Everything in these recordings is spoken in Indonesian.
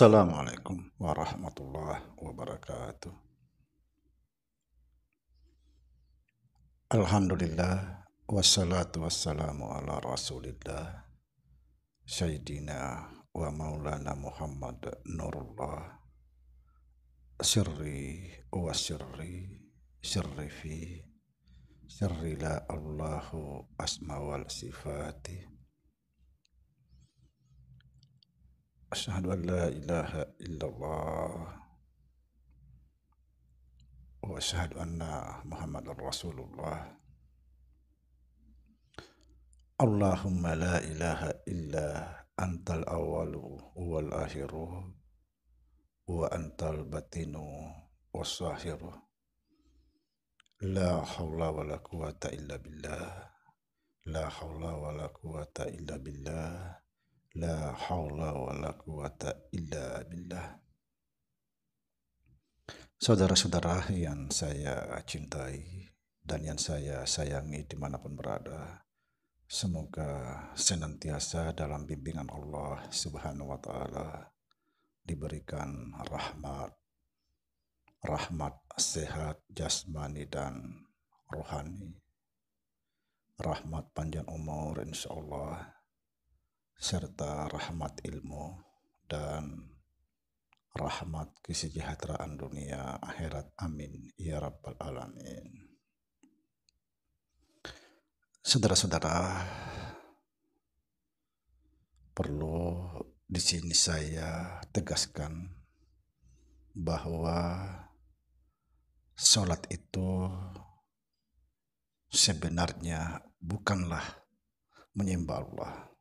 Assalamualaikum warahmatullahi wabarakatuh. Alhamdulillah wassalatu wassalamu ala Rasulillah Sayyidina wa Maulana Muhammad Nurullah sirri wa sirri sirri fi sirri la Allahu asma wal sifati أشهد أن لا إله إلا الله وأشهد أن محمد رسول الله اللهم لا إله إلا أنت الأول والآخر وأنت البطن والصاهر لا حول ولا قوة إلا بالله لا حول ولا قوة إلا بالله La haula wa la quwata illa billah. Saudara-saudara yang saya cintai dan yang saya sayangi dimanapun berada, semoga senantiasa dalam bimbingan Allah Subhanahu wa Ta'ala diberikan rahmat, rahmat sehat jasmani dan rohani, rahmat panjang umur insya Allah serta rahmat ilmu dan rahmat kesejahteraan dunia akhirat amin ya rabbal alamin saudara-saudara perlu di sini saya tegaskan bahwa sholat itu sebenarnya bukanlah menyembah Allah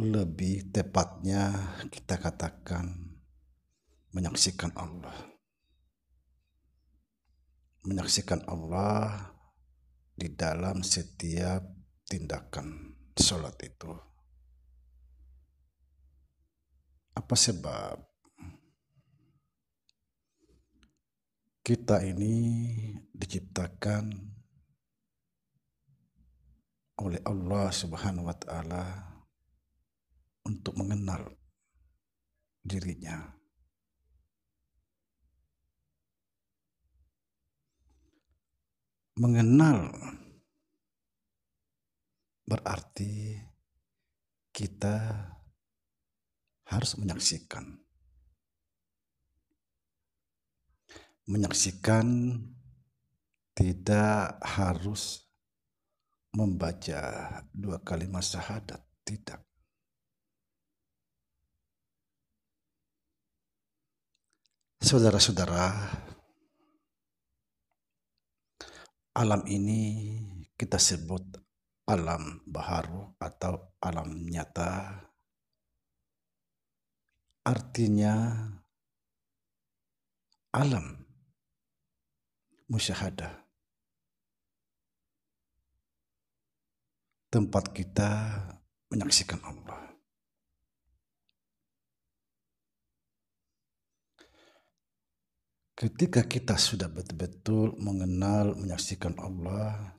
lebih tepatnya kita katakan menyaksikan Allah menyaksikan Allah di dalam setiap tindakan sholat itu apa sebab kita ini diciptakan oleh Allah Subhanahu wa taala untuk mengenal dirinya. Mengenal berarti kita harus menyaksikan. Menyaksikan tidak harus membaca dua kalimat syahadat, tidak. Saudara-saudara, alam ini kita sebut alam baharu atau alam nyata. Artinya alam musyahada, Tempat kita menyaksikan Allah. Ketika kita sudah betul-betul mengenal, menyaksikan Allah,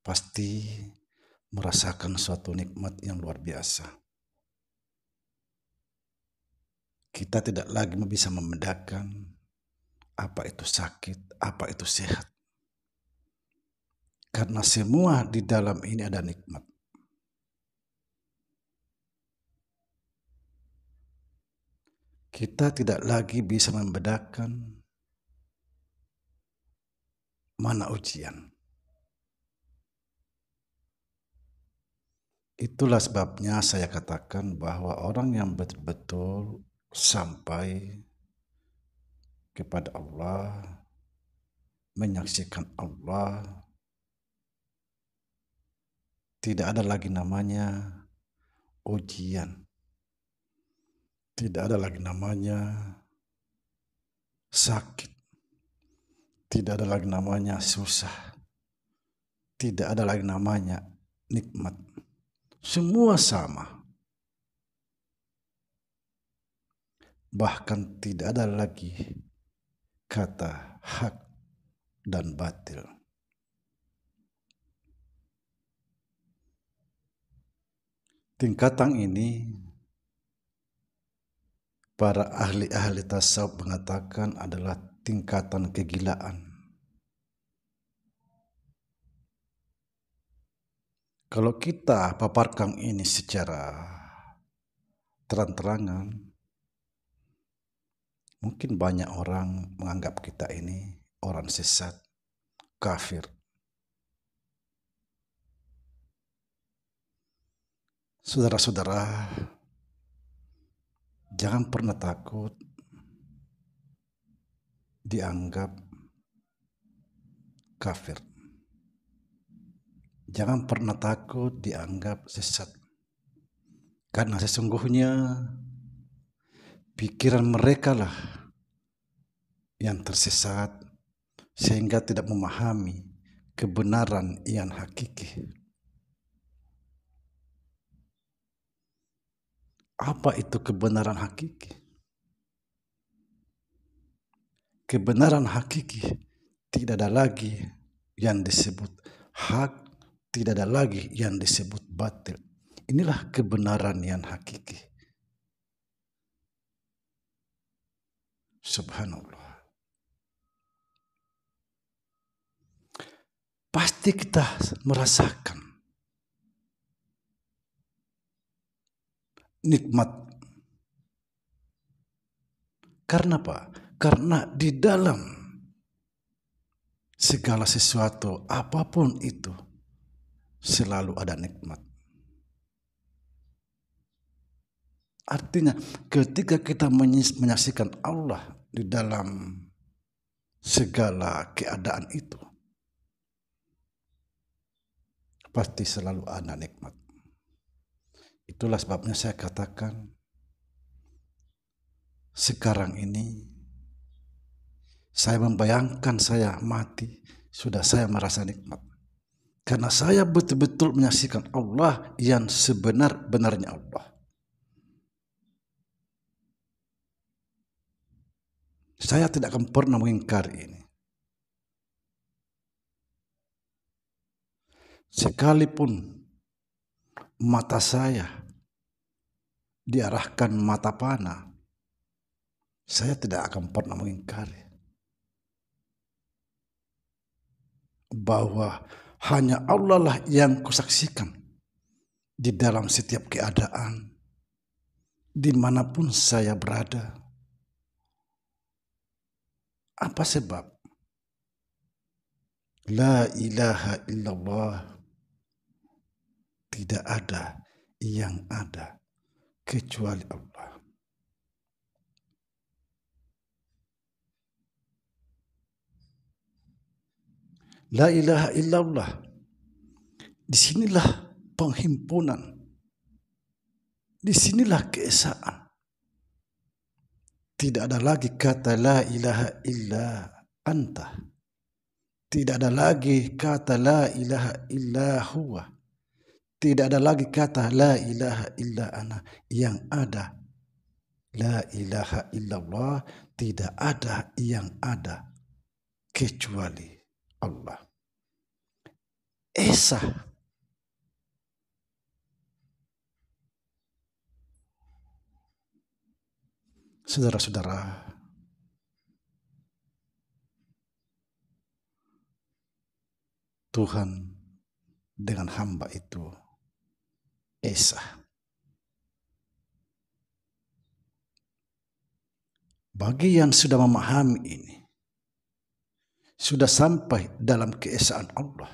pasti merasakan suatu nikmat yang luar biasa. Kita tidak lagi bisa membedakan apa itu sakit, apa itu sehat. Karena semua di dalam ini ada nikmat. kita tidak lagi bisa membedakan mana ujian. Itulah sebabnya saya katakan bahwa orang yang betul-betul sampai kepada Allah, menyaksikan Allah, tidak ada lagi namanya ujian tidak ada lagi namanya sakit. Tidak ada lagi namanya susah. Tidak ada lagi namanya nikmat. Semua sama. Bahkan tidak ada lagi kata hak dan batil. Tingkatan ini para ahli-ahli tasawuf mengatakan adalah tingkatan kegilaan. Kalau kita paparkan ini secara terang-terangan, mungkin banyak orang menganggap kita ini orang sesat, kafir. Saudara-saudara, Jangan pernah takut dianggap kafir. Jangan pernah takut dianggap sesat. Karena sesungguhnya pikiran mereka lah yang tersesat sehingga tidak memahami kebenaran yang hakiki. apa itu kebenaran hakiki? Kebenaran hakiki tidak ada lagi yang disebut hak, tidak ada lagi yang disebut batil. Inilah kebenaran yang hakiki. Subhanallah. Pasti kita merasakan nikmat. Karena apa? Karena di dalam segala sesuatu apapun itu selalu ada nikmat. Artinya ketika kita menyaksikan Allah di dalam segala keadaan itu pasti selalu ada nikmat. Itulah sebabnya saya katakan sekarang ini saya membayangkan saya mati sudah saya merasa nikmat karena saya betul-betul menyaksikan Allah yang sebenar-benarnya Allah saya tidak akan pernah mengingkari ini sekalipun mata saya diarahkan mata panah, saya tidak akan pernah mengingkari bahwa hanya Allah lah yang kusaksikan di dalam setiap keadaan, dimanapun saya berada. Apa sebab? La ilaha illallah tidak ada yang ada kecuali Allah. La ilaha illallah. Disinilah penghimpunan. Disinilah keesaan. Tidak ada lagi kata la ilaha illa anta. Tidak ada lagi kata la ilaha illa huwa. Tidak ada lagi kata la ilaha illa ana. Yang ada la ilaha illallah. Tidak ada yang ada kecuali Allah. Esa Saudara-saudara, Tuhan dengan hamba itu esa. Bagi yang sudah memahami ini, sudah sampai dalam keesaan Allah,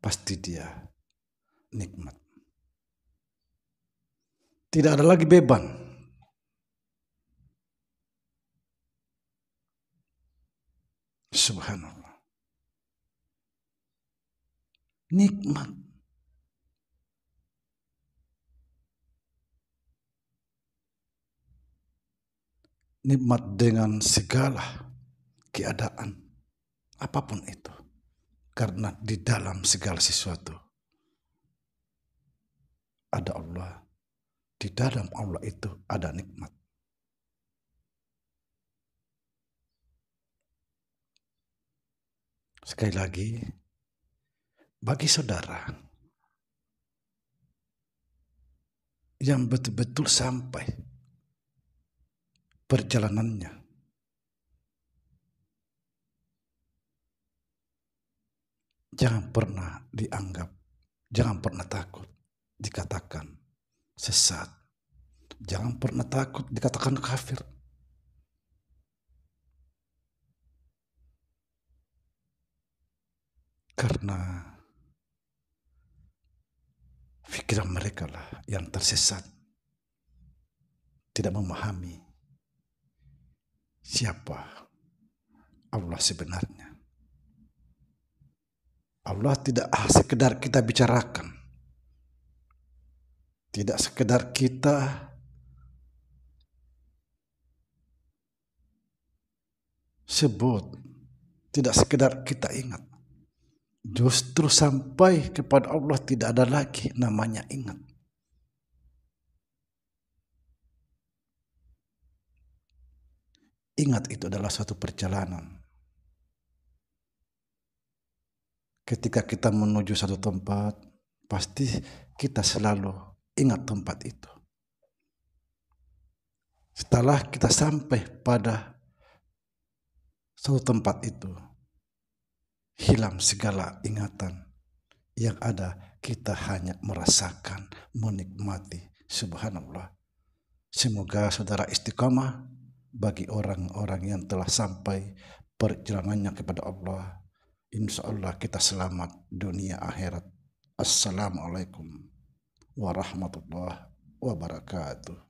pasti dia nikmat. Tidak ada lagi beban. Subhanallah. nikmat. Nikmat dengan segala keadaan apapun itu. Karena di dalam segala sesuatu ada Allah. Di dalam Allah itu ada nikmat. Sekali lagi, bagi saudara yang betul-betul sampai perjalanannya jangan pernah dianggap jangan pernah takut dikatakan sesat jangan pernah takut dikatakan kafir karena Pikiran mereka lah yang tersesat. Tidak memahami siapa Allah sebenarnya. Allah tidak sekedar kita bicarakan. Tidak sekedar kita sebut. Tidak sekedar kita ingat. Justru sampai kepada Allah tidak ada lagi namanya ingat. Ingat itu adalah suatu perjalanan. Ketika kita menuju satu tempat, pasti kita selalu ingat tempat itu. Setelah kita sampai pada suatu tempat itu, hilang segala ingatan yang ada kita hanya merasakan menikmati subhanallah semoga saudara istiqamah bagi orang-orang yang telah sampai perjalanannya kepada Allah insya Allah kita selamat dunia akhirat assalamualaikum warahmatullahi wabarakatuh